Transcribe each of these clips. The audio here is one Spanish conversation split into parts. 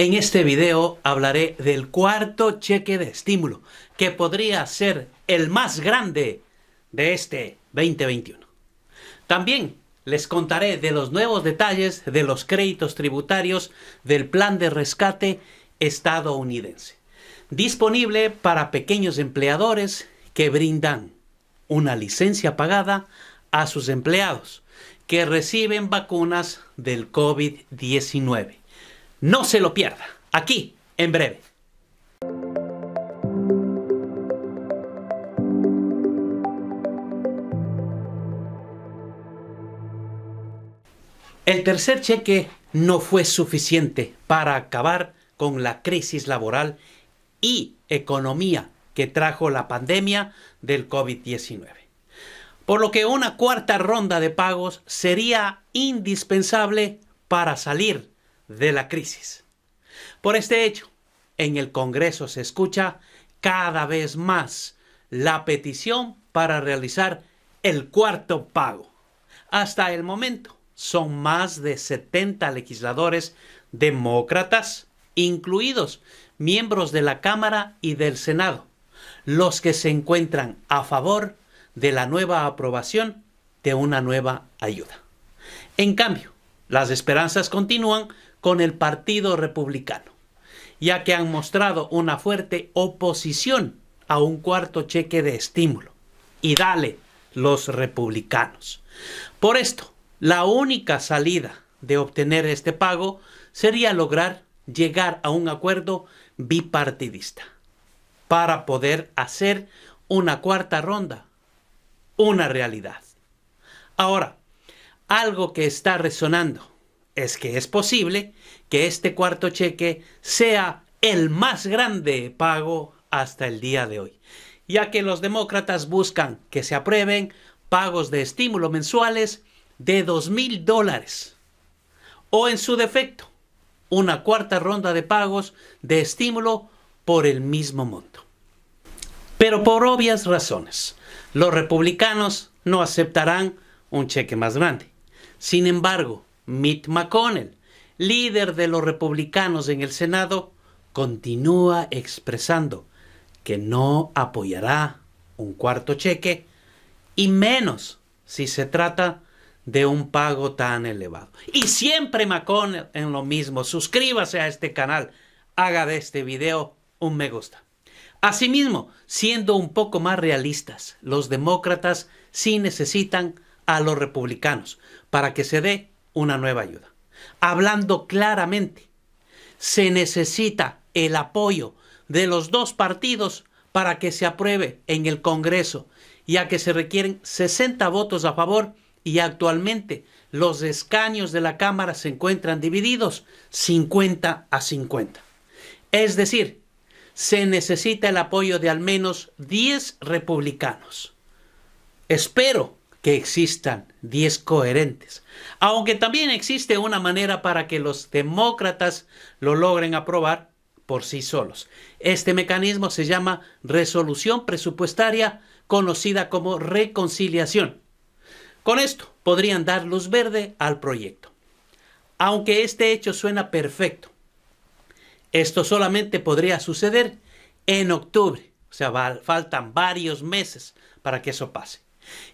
En este video hablaré del cuarto cheque de estímulo, que podría ser el más grande de este 2021. También les contaré de los nuevos detalles de los créditos tributarios del plan de rescate estadounidense, disponible para pequeños empleadores que brindan una licencia pagada a sus empleados que reciben vacunas del COVID-19 no se lo pierda, aquí, en breve. El tercer cheque no fue suficiente para acabar con la crisis laboral y economía que trajo la pandemia del COVID-19. Por lo que una cuarta ronda de pagos sería indispensable para salir de la crisis. Por este hecho, en el Congreso se escucha cada vez más la petición para realizar el cuarto pago. Hasta el momento son más de 70 legisladores demócratas, incluidos miembros de la Cámara y del Senado, los que se encuentran a favor de la nueva aprobación de una nueva ayuda. En cambio, las esperanzas continúan con el Partido Republicano, ya que han mostrado una fuerte oposición a un cuarto cheque de estímulo. Y dale los republicanos. Por esto, la única salida de obtener este pago sería lograr llegar a un acuerdo bipartidista para poder hacer una cuarta ronda una realidad. Ahora, algo que está resonando es que es posible que este cuarto cheque sea el más grande pago hasta el día de hoy, ya que los demócratas buscan que se aprueben pagos de estímulo mensuales de dos mil dólares o en su defecto una cuarta ronda de pagos de estímulo por el mismo monto. Pero por obvias razones, los republicanos no aceptarán un cheque más grande. Sin embargo, Mitt McConnell, líder de los republicanos en el Senado, continúa expresando que no apoyará un cuarto cheque y menos si se trata de un pago tan elevado. Y siempre McConnell en lo mismo. Suscríbase a este canal, haga de este video un me gusta. Asimismo, siendo un poco más realistas, los demócratas sí necesitan a los republicanos para que se dé una nueva ayuda. Hablando claramente, se necesita el apoyo de los dos partidos para que se apruebe en el Congreso, ya que se requieren 60 votos a favor y actualmente los escaños de la Cámara se encuentran divididos 50 a 50. Es decir, se necesita el apoyo de al menos 10 republicanos. Espero que existan 10 coherentes, aunque también existe una manera para que los demócratas lo logren aprobar por sí solos. Este mecanismo se llama resolución presupuestaria, conocida como reconciliación. Con esto podrían dar luz verde al proyecto. Aunque este hecho suena perfecto, esto solamente podría suceder en octubre, o sea, faltan varios meses para que eso pase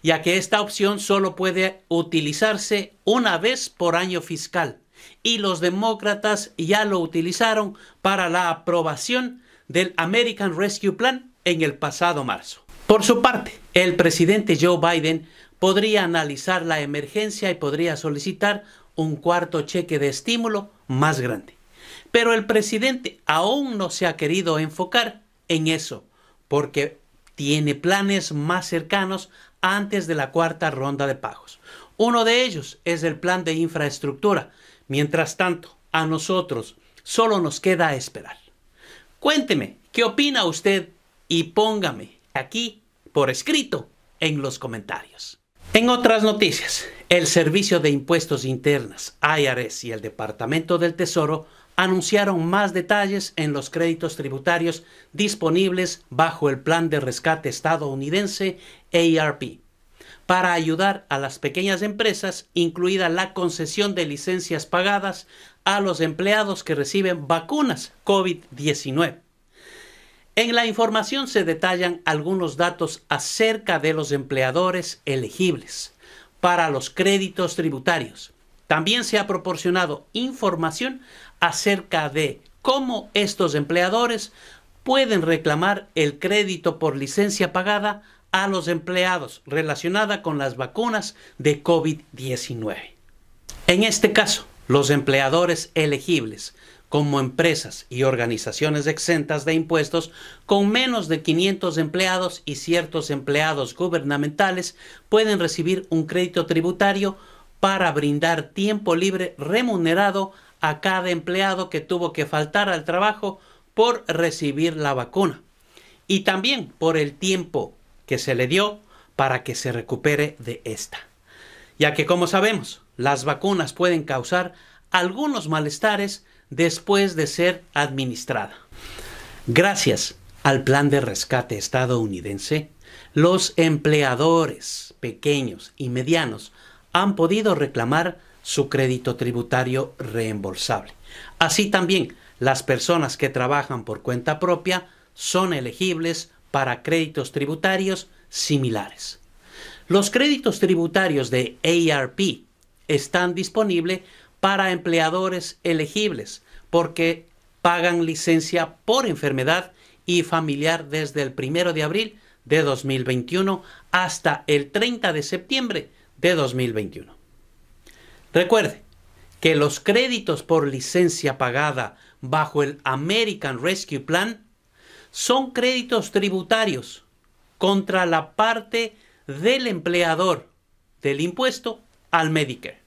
ya que esta opción solo puede utilizarse una vez por año fiscal, y los demócratas ya lo utilizaron para la aprobación del American Rescue Plan en el pasado marzo. Por su parte, el presidente Joe Biden podría analizar la emergencia y podría solicitar un cuarto cheque de estímulo más grande. Pero el presidente aún no se ha querido enfocar en eso, porque tiene planes más cercanos antes de la cuarta ronda de pagos. Uno de ellos es el plan de infraestructura. Mientras tanto, a nosotros solo nos queda esperar. Cuénteme, ¿qué opina usted? Y póngame aquí por escrito en los comentarios. En otras noticias, el Servicio de Impuestos Internas, IRS y el Departamento del Tesoro anunciaron más detalles en los créditos tributarios disponibles bajo el Plan de Rescate Estadounidense ARP para ayudar a las pequeñas empresas, incluida la concesión de licencias pagadas a los empleados que reciben vacunas COVID-19. En la información se detallan algunos datos acerca de los empleadores elegibles para los créditos tributarios. También se ha proporcionado información acerca de cómo estos empleadores pueden reclamar el crédito por licencia pagada a los empleados relacionada con las vacunas de COVID-19. En este caso, los empleadores elegibles, como empresas y organizaciones exentas de impuestos con menos de 500 empleados y ciertos empleados gubernamentales, pueden recibir un crédito tributario para brindar tiempo libre remunerado a cada empleado que tuvo que faltar al trabajo por recibir la vacuna y también por el tiempo que se le dio para que se recupere de esta. Ya que como sabemos, las vacunas pueden causar algunos malestares después de ser administrada. Gracias al plan de rescate estadounidense, los empleadores pequeños y medianos han podido reclamar su crédito tributario reembolsable. Así también, las personas que trabajan por cuenta propia son elegibles para créditos tributarios similares. Los créditos tributarios de ARP están disponibles para empleadores elegibles porque pagan licencia por enfermedad y familiar desde el 1 de abril de 2021 hasta el 30 de septiembre de 2021. Recuerde que los créditos por licencia pagada bajo el American Rescue Plan son créditos tributarios contra la parte del empleador del impuesto al Medicare.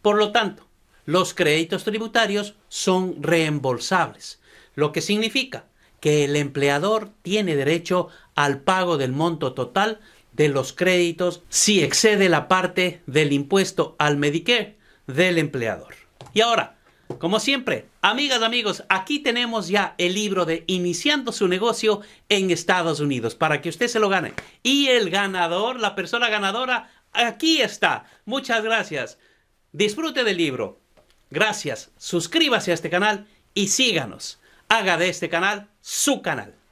Por lo tanto, los créditos tributarios son reembolsables, lo que significa que el empleador tiene derecho al pago del monto total de los créditos si excede la parte del impuesto al Medicare del empleador. Y ahora, como siempre, amigas, amigos, aquí tenemos ya el libro de Iniciando su negocio en Estados Unidos para que usted se lo gane. Y el ganador, la persona ganadora, aquí está. Muchas gracias. Disfrute del libro. Gracias. Suscríbase a este canal y síganos. Haga de este canal su canal.